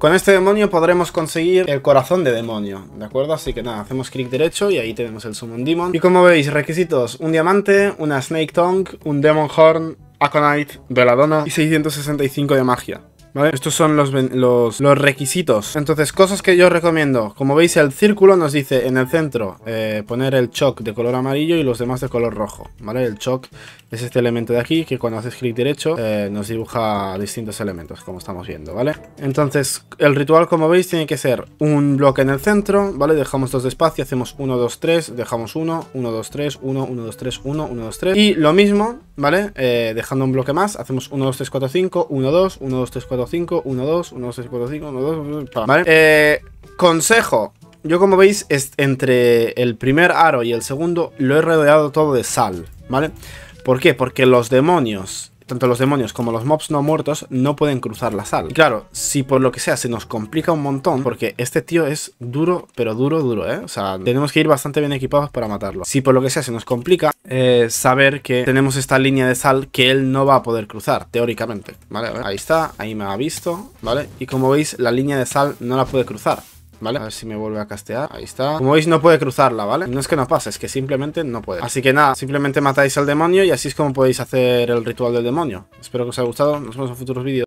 Con este demonio podremos conseguir el corazón de demonio, ¿de acuerdo? Así que nada, hacemos clic derecho y ahí tenemos el Summon Demon. Y como veis, requisitos, un diamante, una Snake Tongue, un Demon Horn, Aconite, Veladona y 665 de magia. ¿Vale? Estos son los, los, los, requisitos. Entonces, cosas que yo recomiendo. Como veis, el círculo nos dice en el centro eh, poner el choc de color amarillo y los demás de color rojo. ¿Vale? El choc es este elemento de aquí que cuando haces clic derecho eh, nos dibuja distintos elementos, como estamos viendo, ¿vale? Entonces, el ritual, como veis, tiene que ser un bloque en el centro, ¿vale? Dejamos dos de espacio, hacemos 1, 2, 3, dejamos 1, 1, 2, 3, 1, 1, 2, 3, 1, 1, 2, 3. Y lo mismo ¿vale? Eh, dejando un bloque más, hacemos 1, 2, 3, 4, 5, 1, 2, 1, 2, 3, 4, 5, 1, 2, 1, 2, 3, 4, 5, 1, 2, 1, ¿vale? Eh, consejo. Yo como veis, es entre el primer aro y el segundo lo he rodeado todo de sal, ¿vale? ¿Por qué? Porque los demonios tanto los demonios como los mobs no muertos no pueden cruzar la sal. Y claro, si por lo que sea se nos complica un montón, porque este tío es duro, pero duro, duro, ¿eh? O sea, tenemos que ir bastante bien equipados para matarlo. Si por lo que sea se nos complica, eh, saber que tenemos esta línea de sal que él no va a poder cruzar, teóricamente. Vale, ahí está, ahí me ha visto, ¿vale? Y como veis, la línea de sal no la puede cruzar. ¿vale? A ver si me vuelve a castear. Ahí está. Como veis, no puede cruzarla, ¿vale? No es que no pase, es que simplemente no puede. Así que nada, simplemente matáis al demonio y así es como podéis hacer el ritual del demonio. Espero que os haya gustado. Nos vemos en futuros vídeos.